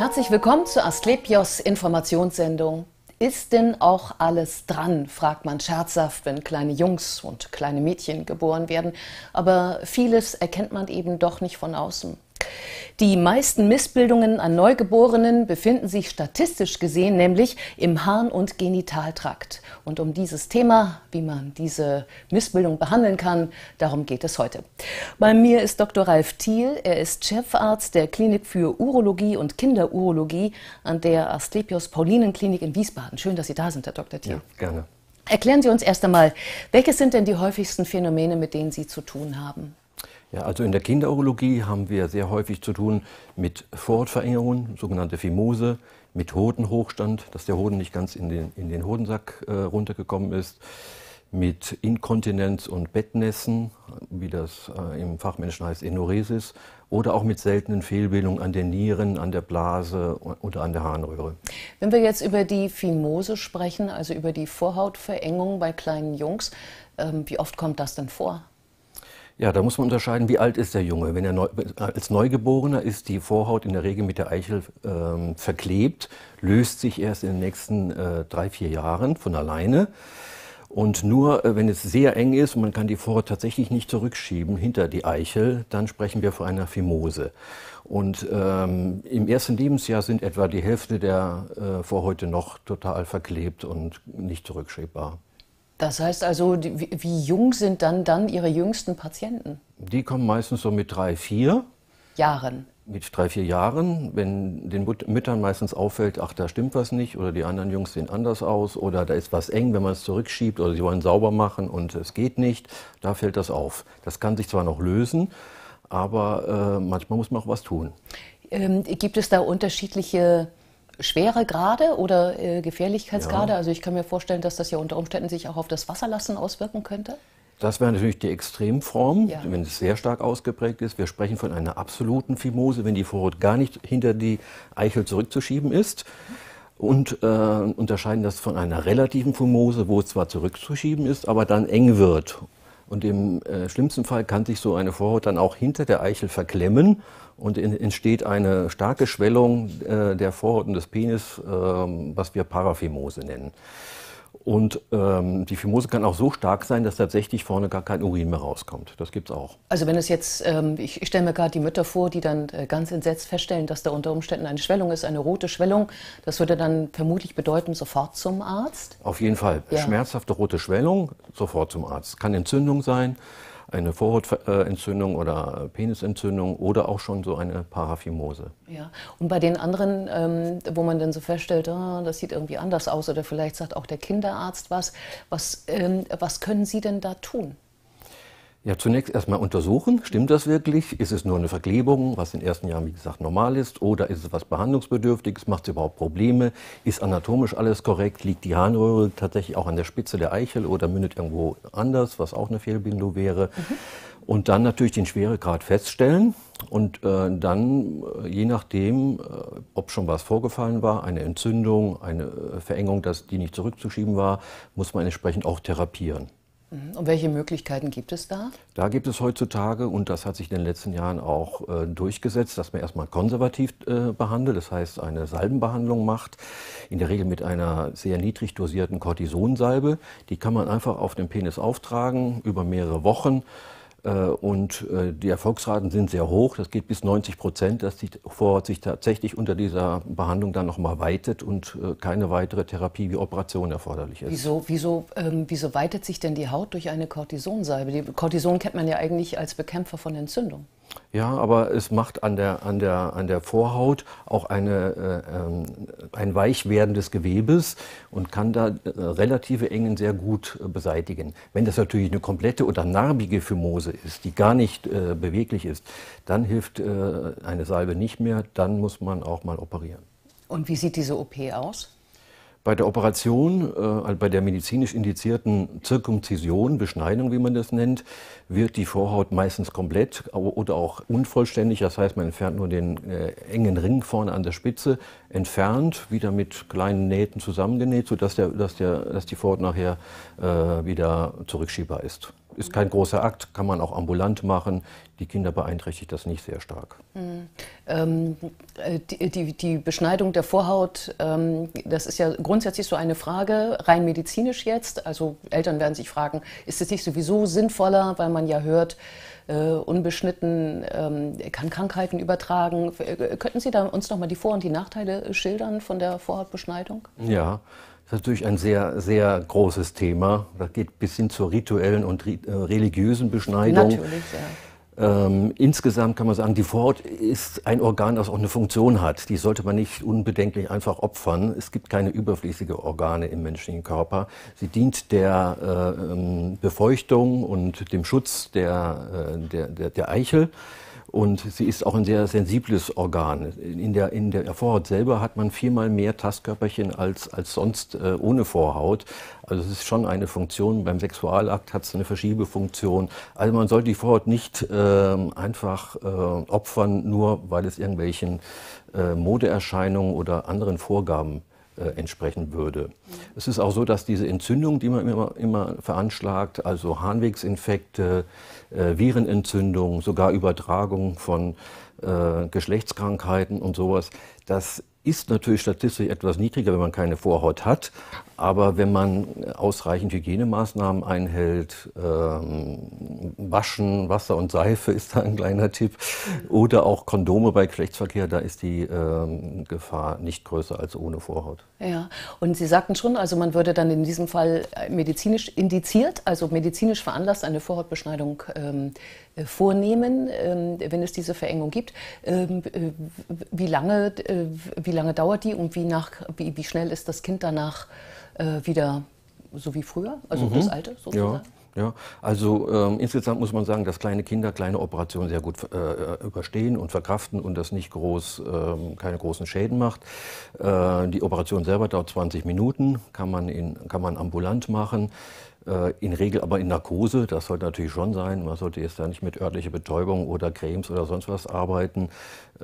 Herzlich willkommen zur Asklepios Informationssendung. Ist denn auch alles dran, fragt man scherzhaft, wenn kleine Jungs und kleine Mädchen geboren werden. Aber vieles erkennt man eben doch nicht von außen. Die meisten Missbildungen an Neugeborenen befinden sich statistisch gesehen nämlich im Harn- und Genitaltrakt. Und um dieses Thema, wie man diese Missbildung behandeln kann, darum geht es heute. Bei mir ist Dr. Ralf Thiel. Er ist Chefarzt der Klinik für Urologie und Kinderurologie an der Asklepios Klinik in Wiesbaden. Schön, dass Sie da sind, Herr Dr. Thiel. Ja, gerne. Erklären Sie uns erst einmal, welches sind denn die häufigsten Phänomene, mit denen Sie zu tun haben? Ja, also in der Kinderurologie haben wir sehr häufig zu tun mit Vorhautverengungen, sogenannte Phimose, mit Hodenhochstand, dass der Hoden nicht ganz in den, in den Hodensack äh, runtergekommen ist, mit Inkontinenz und Bettnässen, wie das äh, im Fachmenschen heißt Enuresis, oder auch mit seltenen Fehlbildungen an den Nieren, an der Blase oder an der Harnröhre. Wenn wir jetzt über die Phimose sprechen, also über die Vorhautverengung bei kleinen Jungs, ähm, wie oft kommt das denn vor? Ja, da muss man unterscheiden, wie alt ist der Junge. Wenn er neu, als Neugeborener ist die Vorhaut in der Regel mit der Eichel äh, verklebt, löst sich erst in den nächsten äh, drei, vier Jahren von alleine. Und nur äh, wenn es sehr eng ist und man kann die Vorhaut tatsächlich nicht zurückschieben hinter die Eichel, dann sprechen wir von einer Phimose. Und ähm, im ersten Lebensjahr sind etwa die Hälfte der äh, Vorhäute noch total verklebt und nicht zurückschiebbar. Das heißt also, die, wie jung sind dann, dann Ihre jüngsten Patienten? Die kommen meistens so mit drei, vier. Jahren. Mit drei, vier Jahren, wenn den Müttern meistens auffällt, ach, da stimmt was nicht oder die anderen Jungs sehen anders aus oder da ist was eng, wenn man es zurückschiebt oder sie wollen sauber machen und es geht nicht, da fällt das auf. Das kann sich zwar noch lösen, aber äh, manchmal muss man auch was tun. Ähm, gibt es da unterschiedliche Schwere Schweregrade oder äh, Gefährlichkeitsgrade? Ja. Also ich kann mir vorstellen, dass das ja unter Umständen sich auch auf das Wasserlassen auswirken könnte. Das wäre natürlich die Extremform, ja. wenn es sehr stark ausgeprägt ist. Wir sprechen von einer absoluten Fimose, wenn die Vorhaut gar nicht hinter die Eichel zurückzuschieben ist. Und äh, unterscheiden das von einer relativen Fimose, wo es zwar zurückzuschieben ist, aber dann eng wird und im äh, schlimmsten Fall kann sich so eine Vorhaut dann auch hinter der Eichel verklemmen und in, entsteht eine starke Schwellung äh, der Vorhaut und des Penis, äh, was wir Paraphimose nennen. Und ähm, die Phimose kann auch so stark sein, dass tatsächlich vorne gar kein Urin mehr rauskommt. Das gibt es auch. Also wenn es jetzt, ähm, ich, stelle mir gerade die Mütter vor, die dann äh, ganz entsetzt feststellen, dass da unter Umständen eine Schwellung ist, eine rote Schwellung. Das würde dann vermutlich bedeuten, sofort zum Arzt. Auf jeden Fall. Ja. Schmerzhafte rote Schwellung, sofort zum Arzt. Kann Entzündung sein, eine Vorhautentzündung oder Penisentzündung oder auch schon so eine Paraphimose. Ja, und bei den anderen, ähm, wo man dann so feststellt, oh, das sieht irgendwie anders aus oder vielleicht sagt auch der Kinderarzt was, was, ähm, was können Sie denn da tun? Ja, zunächst erstmal untersuchen, stimmt das wirklich? Ist es nur eine Verklebung, was in den ersten Jahren, wie gesagt, normal ist? Oder ist es was Behandlungsbedürftiges? Macht es überhaupt Probleme? Ist anatomisch alles korrekt? Liegt die Harnröhre tatsächlich auch an der Spitze der Eichel oder mündet irgendwo anders, was auch eine Fehlbindung wäre? Mhm. Und dann natürlich den Schweregrad feststellen und äh, dann, äh, je nachdem, äh, ob schon was vorgefallen war, eine Entzündung, eine äh, Verengung, dass die nicht zurückzuschieben war, muss man entsprechend auch therapieren. Mhm. Und welche Möglichkeiten gibt es da? Da gibt es heutzutage, und das hat sich in den letzten Jahren auch äh, durchgesetzt, dass man erstmal konservativ äh, behandelt, das heißt eine Salbenbehandlung macht, in der Regel mit einer sehr niedrig dosierten Kortisonsalbe. Die kann man einfach auf den Penis auftragen über mehrere Wochen. Äh, und äh, die Erfolgsraten sind sehr hoch, das geht bis 90 Prozent, dass die Vorhaut sich tatsächlich unter dieser Behandlung dann nochmal weitet und äh, keine weitere Therapie wie Operation erforderlich ist. Wieso, wieso, ähm, wieso weitet sich denn die Haut durch eine Cortisonsalbe? Die Cortison kennt man ja eigentlich als Bekämpfer von Entzündung. Ja, aber es macht an der, an der, an der Vorhaut auch eine, äh, ähm, ein Weichwerden des Gewebes und kann da äh, relative Engen sehr gut äh, beseitigen. Wenn das natürlich eine komplette oder narbige Phimose ist, die gar nicht äh, beweglich ist, dann hilft äh, eine Salbe nicht mehr, dann muss man auch mal operieren. Und wie sieht diese OP aus? Bei der Operation, äh, also bei der medizinisch indizierten Zirkumzision, Beschneidung, wie man das nennt, wird die Vorhaut meistens komplett oder auch unvollständig, das heißt, man entfernt nur den äh, engen Ring vorne an der Spitze, entfernt, wieder mit kleinen Nähten zusammengenäht, sodass der, dass der, dass die Vorhaut nachher äh, wieder zurückschiebbar ist ist kein großer Akt, kann man auch ambulant machen. Die Kinder beeinträchtigt das nicht sehr stark. Mhm. Ähm, äh, die, die, die, Beschneidung der Vorhaut, ähm, das ist ja grundsätzlich so eine Frage, rein medizinisch jetzt. Also Eltern werden sich fragen, ist es nicht sowieso sinnvoller, weil man ja hört, äh, unbeschnitten ähm, kann Krankheiten übertragen. Äh, könnten Sie da uns nochmal die Vor- und die Nachteile schildern von der Vorhautbeschneidung? Ja. Mhm. Das ist natürlich ein sehr, sehr großes Thema. Das geht bis hin zur rituellen und äh, religiösen Beschneidung. Natürlich, ja. Ähm, insgesamt kann man sagen, die Vorhaut ist ein Organ, das auch eine Funktion hat. Die sollte man nicht unbedenklich einfach opfern. Es gibt keine überflüssigen Organe im menschlichen Körper. Sie dient der äh, ähm, Befeuchtung und dem Schutz der, äh, der, der, der Eichel. Und sie ist auch ein sehr sensibles Organ. In der, in der Vorhaut selber hat man viermal mehr Tastkörperchen als, als sonst äh, ohne Vorhaut. Also es ist schon eine Funktion. Beim Sexualakt hat es eine Verschiebefunktion. Also man sollte die Vorhaut nicht äh, einfach äh, opfern, nur weil es irgendwelchen äh, Modeerscheinungen oder anderen Vorgaben äh, entsprechen würde. Es ist auch so, dass diese Entzündungen, die man immer, immer veranschlagt, also Harnwegsinfekte, äh, Virenentzündungen, sogar Übertragung von äh, Geschlechtskrankheiten und sowas, dass ist natürlich statistisch etwas niedriger, wenn man keine Vorhaut hat. Aber wenn man ausreichend Hygienemaßnahmen einhält, ähm, Waschen, Wasser und Seife ist da ein kleiner Tipp, oder auch Kondome bei Geschlechtsverkehr, da ist die ähm, Gefahr nicht größer als ohne Vorhaut. Ja, und Sie sagten schon, also man würde dann in diesem Fall äh, medizinisch indiziert, also medizinisch veranlasst, eine Vorhautbeschneidung ähm, äh, vornehmen, ähm, wenn es diese Verengung gibt. Ähm, äh, wie lange, äh, wie lange dauert die und wie, nach, wie, wie schnell ist das Kind danach wieder so wie früher, also mhm. das alte sozusagen? Ja. Ja, also ähm, insgesamt muss man sagen, dass kleine Kinder kleine Operationen sehr gut äh, überstehen und verkraften und das nicht groß, äh, keine großen Schäden macht. Äh, die Operation selber dauert 20 Minuten, kann man, in, kann man ambulant machen. Äh, in Regel aber in Narkose, das sollte natürlich schon sein. Man sollte jetzt da nicht mit örtlicher Betäubung oder Cremes oder sonst was arbeiten.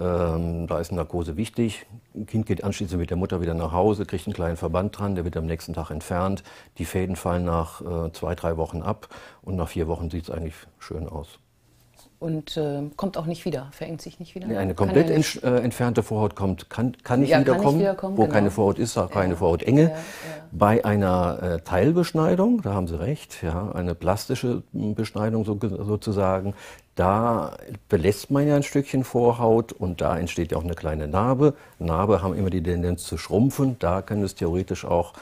Ähm, da ist Narkose wichtig. Ein Kind geht anschließend mit der Mutter wieder nach Hause, kriegt einen kleinen Verband dran, der wird am nächsten Tag entfernt. Die Fäden fallen nach äh, zwei, drei Wochen ab und nach vier Wochen sieht es eigentlich schön aus und äh, kommt auch nicht wieder, verengt sich nicht wieder. Nee, eine komplett ent äh, entfernte Vorhaut kommt, kann, kann nicht ja, wiederkommen. Wieder wo genau. keine Vorhaut ist, auch keine ja. Vorhautenge. Ja, Bei einer äh, Teilbeschneidung, da haben Sie recht, ja, eine plastische hm, Beschneidung so, sozusagen, da belässt man ja ein Stückchen Vorhaut und da entsteht ja auch eine kleine Narbe. Narbe haben immer die Tendenz zu schrumpfen, da kann es theoretisch auch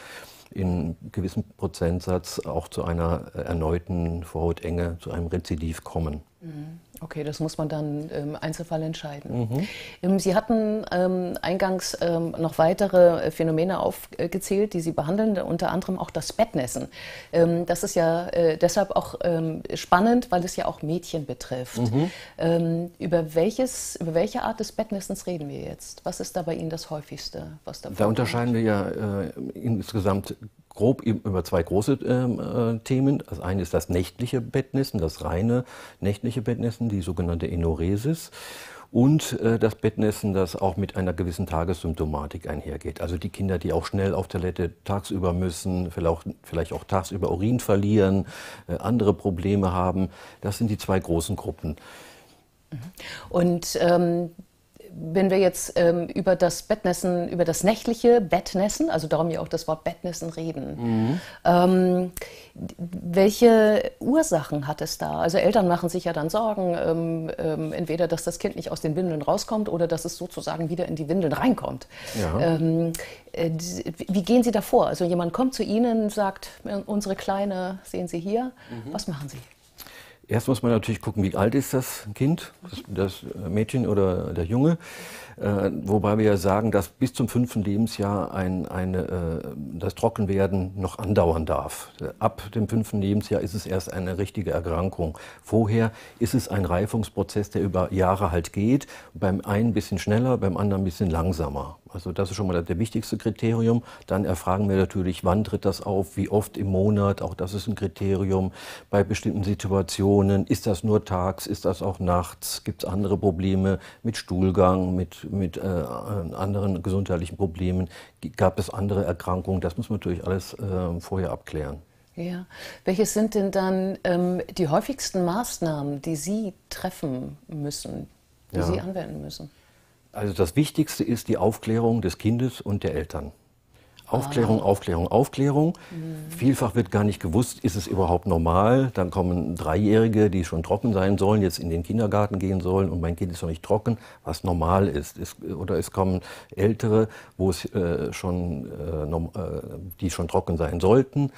in gewissem Prozentsatz auch zu einer äh, erneuten Vorhautenge, zu einem Rezidiv kommen. Mhm. Okay, das muss man dann im ähm, Einzelfall entscheiden. Mhm. Ähm, Sie hatten ähm, eingangs ähm, noch weitere äh, Phänomene aufgezählt, die Sie behandeln, unter anderem auch das Bettnässen. Ähm, das ist ja äh, deshalb auch ähm, spannend, weil es ja auch Mädchen betrifft. Mhm. über, welches, über welche Art des Bettnässens reden wir jetzt? Was ist da bei Ihnen das häufigste? Was da, da unterscheiden wir ja äh, insgesamt grob über zwei große ähm, äh, Themen. Das eine ist das nächtliche Bettnissen, das reine nächtliche Bettnissen, die sogenannte Enoresis. Und äh, das Bettnissen, das auch mit einer gewissen Tagessymptomatik einhergeht. Also die Kinder, die auch schnell auf Toilette tagsüber müssen, vielleicht, vielleicht auch tagsüber Urin verlieren, äh, andere Probleme haben. Das sind die zwei großen Gruppen. Mhm. Und ähm, wenn wir jetzt ähm, über das Bettnässen, über das nächtliche Bettnässen, also darum ja auch das Wort Bettnässen reden, mhm. ähm, welche Ursachen hat es da? Also Eltern machen sich ja dann Sorgen, ähm, ähm, entweder, dass das Kind nicht aus den Windeln rauskommt oder dass es sozusagen wieder in die Windeln reinkommt. Ja. Ähm, äh, wie gehen Sie davor? Also jemand kommt zu Ihnen, sagt, äh, unsere Kleine sehen Sie hier, mhm. was machen Sie? Erst muss man natürlich gucken, wie alt ist das Kind, das, Mädchen oder der Junge. Äh, wobei wir ja sagen, dass bis zum fünften Lebensjahr ein, eine, äh, das Trockenwerden noch andauern darf. Ab dem fünften Lebensjahr ist es erst eine richtige Erkrankung. Vorher ist es ein Reifungsprozess, der über Jahre halt geht. Beim einen ein bisschen schneller, beim anderen ein bisschen langsamer. Also das ist schon mal das wichtigste Kriterium. Dann erfragen wir natürlich, wann tritt das auf, wie oft im Monat, auch das ist ein Kriterium. Bei bestimmten Situationen, ist das nur tags, ist das auch nachts, gibt es andere Probleme mit Stuhlgang, mit, mit äh, anderen gesundheitlichen Problemen, gab es andere Erkrankungen, das muss man natürlich alles äh, vorher abklären. Ja. Welches sind denn dann ähm, die häufigsten Maßnahmen, die Sie treffen müssen, die ja. Sie anwenden müssen? Also das Wichtigste ist die Aufklärung des Kindes und der Eltern. Aufklärung, ah. Aufklärung, Aufklärung. Mhm. Vielfach wird gar nicht gewusst, ist es überhaupt normal. Dann kommen Dreijährige, die schon trocken sein sollen, jetzt in den Kindergarten gehen sollen und mein Kind ist noch nicht trocken, was normal ist. Es, oder es kommen Ältere, wo es, äh, schon, äh, äh die schon trocken sein sollten.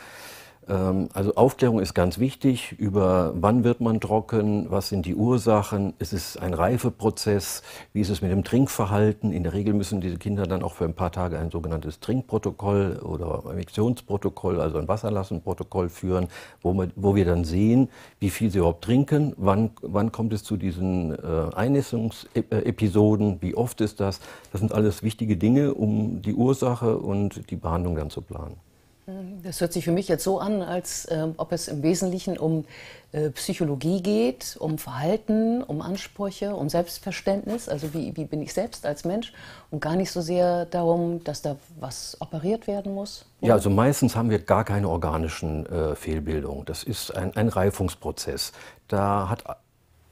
Ähm, also Aufklärung ist ganz wichtig über wann wird man trocken, was sind die Ursachen, ist es ein Reifeprozess, wie ist es mit dem Trinkverhalten. In der Regel müssen diese Kinder dann auch für ein paar Tage ein sogenanntes Trinkprotokoll oder emissions also ein Wasserlassenprotokoll führen, wo, man, wo wir dann sehen, wie viel sie überhaupt trinken, wann, wann kommt es zu diesen äh, Einnässungsepisoden, wie oft ist das. Das sind alles wichtige Dinge, um die Ursache und die Behandlung dann zu planen. Das hört sich für mich jetzt so an, als äh, ob es im Wesentlichen um äh, Psychologie geht, um Verhalten, um Ansprüche, um Selbstverständnis, also wie, wie bin ich selbst als Mensch und gar nicht so sehr darum, dass da was operiert werden muss. Ja, also meistens haben wir gar keine organischen äh, Fehlbildungen. Das ist ein, ein Reifungsprozess. Da hat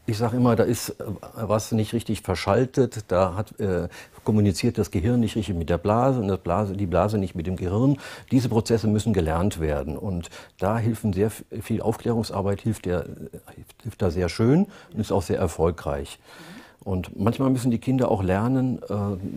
ich sage immer, da ist äh, was nicht richtig verschaltet, da hat, äh, kommuniziert das Gehirn nicht richtig mit der Blase und das Blase, die Blase nicht mit dem Gehirn. Diese Prozesse müssen gelernt werden und da hilft sehr viel Aufklärungsarbeit, hilft, der, äh, hilft da sehr schön und ist auch sehr erfolgreich. Mhm. Und manchmal müssen die Kinder auch lernen, äh,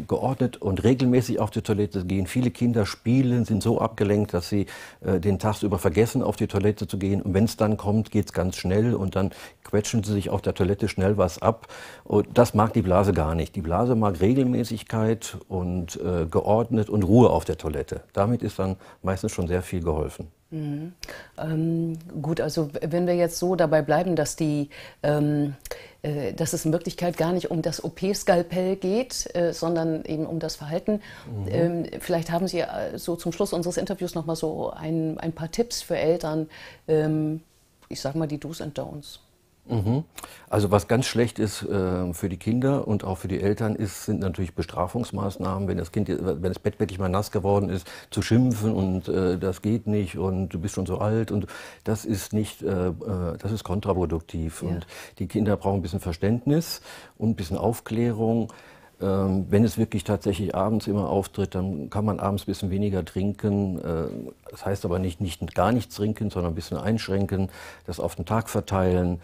geordnet und regelmäßig auf die Toilette zu gehen. Viele Kinder spielen, sind so abgelenkt, dass sie äh, den Tag über vergessen, auf die Toilette zu gehen. Und wenn es dann kommt, geht es ganz schnell und dann quetschen sie sich auf der Toilette schnell was ab. Und das mag die Blase gar nicht. Die Blase mag Regelmäßigkeit und äh, geordnet und Ruhe auf der Toilette. Damit ist dann meistens schon sehr viel geholfen. Mhm. Ähm, gut, also wenn wir jetzt so dabei bleiben, dass die, ähm, äh, dass es in Wirklichkeit gar nicht um das OP-Skalpell geht, äh, sondern eben um das Verhalten. Mhm. Ähm, vielleicht haben Sie äh, so zum Schluss unseres Interviews nochmal so ein, ein paar Tipps für Eltern. Ähm, ich sag mal die Do's and Don'ts. Mhm. Also was ganz schlecht ist äh, für die Kinder und auch für die Eltern ist, sind natürlich Bestrafungsmaßnahmen, wenn das Kind, wenn das Bett wirklich mal nass geworden ist, zu schimpfen und äh, das geht nicht und du bist schon so alt und das ist nicht, äh, äh das ist kontraproduktiv ja. und die Kinder brauchen ein bisschen Verständnis und ein bisschen Aufklärung. Ähm, wenn es wirklich tatsächlich abends immer auftritt, dann kann man abends ein bisschen weniger trinken. Äh, das heißt aber nicht, nicht gar nichts trinken, sondern ein bisschen einschränken, das auf den Tag verteilen.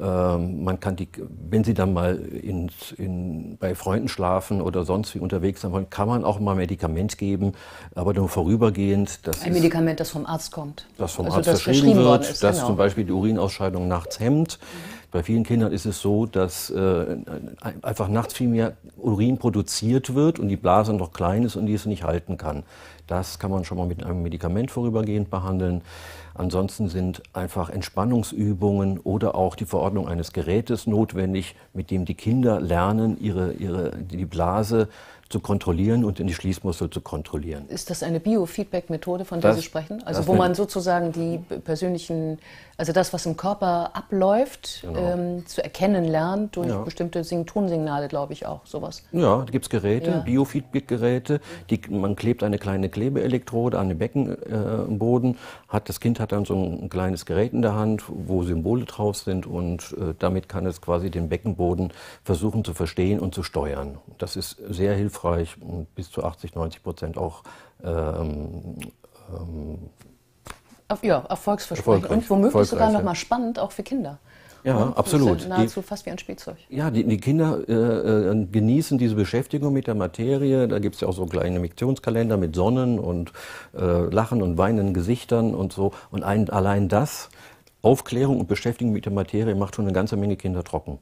Ähm, man kann die, wenn sie dann mal ins, in, bei Freunden schlafen oder sonst wie unterwegs sein wollen, kann man auch mal Medikament geben, aber nur vorübergehend. Ein Medikament, das vom Arzt kommt. Das vom also Arzt verschrieben, wird, ist, das genau. zum Beispiel die Urinausscheidung nachts hemmt. Bei vielen Kindern ist es so, dass äh, einfach nachts viel mehr Urin produziert wird und die Blase noch klein ist und die es nicht halten kann. Das kann man schon mal mit einem Medikament vorübergehend behandeln. Ansonsten sind einfach Entspannungsübungen oder auch die Verordnung eines Gerätes notwendig, mit dem die Kinder lernen, ihre, ihre, die Blase zu kontrollieren und in die Schließmuskel zu kontrollieren. Ist das eine Biofeedback-Methode, von der das, Sie sprechen? Also wo man sozusagen die persönlichen, also das, was im Körper abläuft, genau. ähm, zu erkennen lernt durch ja. bestimmte Tonsignale, glaube ich auch, sowas. Ja, da gibt es Geräte, ja. Biofeedback-Geräte. Man klebt eine kleine Klebeelektrode an den Beckenboden, äh, hat, das Kind hat dann so ein kleines Gerät in der Hand, wo Symbole drauf sind und äh, damit kann es quasi den Beckenboden versuchen zu verstehen und zu steuern. Das ist sehr hilfreich hilfreich und bis zu 80, 90 Prozent auch ähm, ähm, Auf, ja, erfolgsversprechend und womöglich sogar nochmal spannend auch für Kinder. Ja, und absolut. Ist nahezu die, fast wie ein Spielzeug. Ja, die, die Kinder äh, äh genießen diese Beschäftigung mit der Materie. Da gibt es ja auch so kleine Miktionskalender mit Sonnen und äh, Lachen und weinenden Gesichtern und so. Und ein, allein das, Aufklärung und Beschäftigung mit der Materie, macht schon eine ganze Menge Kinder trocken.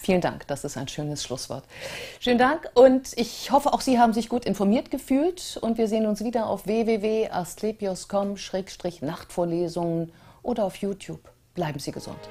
Vielen Dank, das ist ein schönes Schlusswort. Schönen Dank und ich hoffe, auch Sie haben sich gut informiert gefühlt und wir sehen uns wieder auf www.astlepios.com-nachtvorlesungen oder auf YouTube. Bleiben Sie gesund.